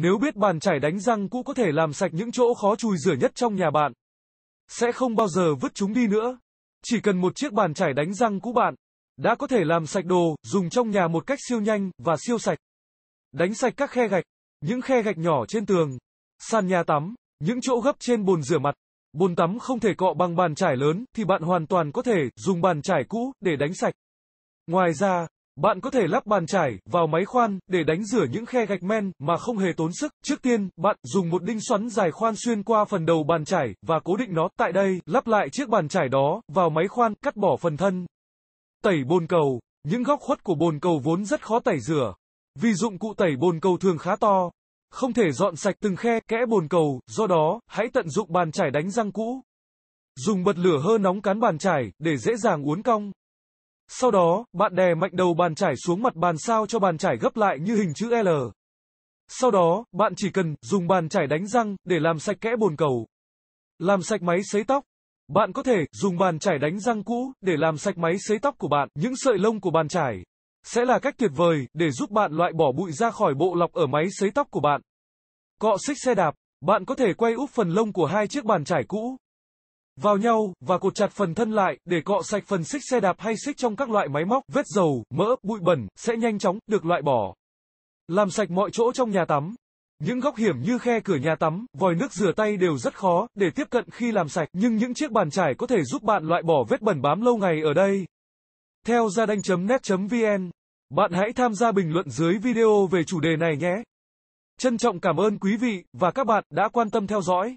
Nếu biết bàn chải đánh răng cũ có thể làm sạch những chỗ khó chùi rửa nhất trong nhà bạn, sẽ không bao giờ vứt chúng đi nữa. Chỉ cần một chiếc bàn chải đánh răng cũ bạn, đã có thể làm sạch đồ, dùng trong nhà một cách siêu nhanh, và siêu sạch. Đánh sạch các khe gạch, những khe gạch nhỏ trên tường, sàn nhà tắm, những chỗ gấp trên bồn rửa mặt. Bồn tắm không thể cọ bằng bàn chải lớn, thì bạn hoàn toàn có thể dùng bàn chải cũ để đánh sạch. Ngoài ra, bạn có thể lắp bàn chải vào máy khoan để đánh rửa những khe gạch men mà không hề tốn sức. Trước tiên, bạn dùng một đinh xoắn dài khoan xuyên qua phần đầu bàn chải và cố định nó. Tại đây, lắp lại chiếc bàn chải đó vào máy khoan, cắt bỏ phần thân. Tẩy bồn cầu. Những góc khuất của bồn cầu vốn rất khó tẩy rửa, vì dụng cụ tẩy bồn cầu thường khá to, không thể dọn sạch từng khe kẽ bồn cầu, do đó, hãy tận dụng bàn chải đánh răng cũ. Dùng bật lửa hơ nóng cán bàn chải để dễ dàng uốn cong. Sau đó, bạn đè mạnh đầu bàn chải xuống mặt bàn sao cho bàn chải gấp lại như hình chữ L. Sau đó, bạn chỉ cần dùng bàn chải đánh răng để làm sạch kẽ bồn cầu. Làm sạch máy sấy tóc. Bạn có thể dùng bàn chải đánh răng cũ để làm sạch máy sấy tóc của bạn. Những sợi lông của bàn chải sẽ là cách tuyệt vời để giúp bạn loại bỏ bụi ra khỏi bộ lọc ở máy sấy tóc của bạn. Cọ xích xe đạp, bạn có thể quay úp phần lông của hai chiếc bàn chải cũ vào nhau và cột chặt phần thân lại để cọ sạch phần xích xe đạp hay xích trong các loại máy móc, vết dầu, mỡ, bụi bẩn sẽ nhanh chóng được loại bỏ. Làm sạch mọi chỗ trong nhà tắm. Những góc hiểm như khe cửa nhà tắm, vòi nước rửa tay đều rất khó để tiếp cận khi làm sạch, nhưng những chiếc bàn chải có thể giúp bạn loại bỏ vết bẩn bám lâu ngày ở đây. Theo gia đanh.net.vn, bạn hãy tham gia bình luận dưới video về chủ đề này nhé. Trân trọng cảm ơn quý vị và các bạn đã quan tâm theo dõi.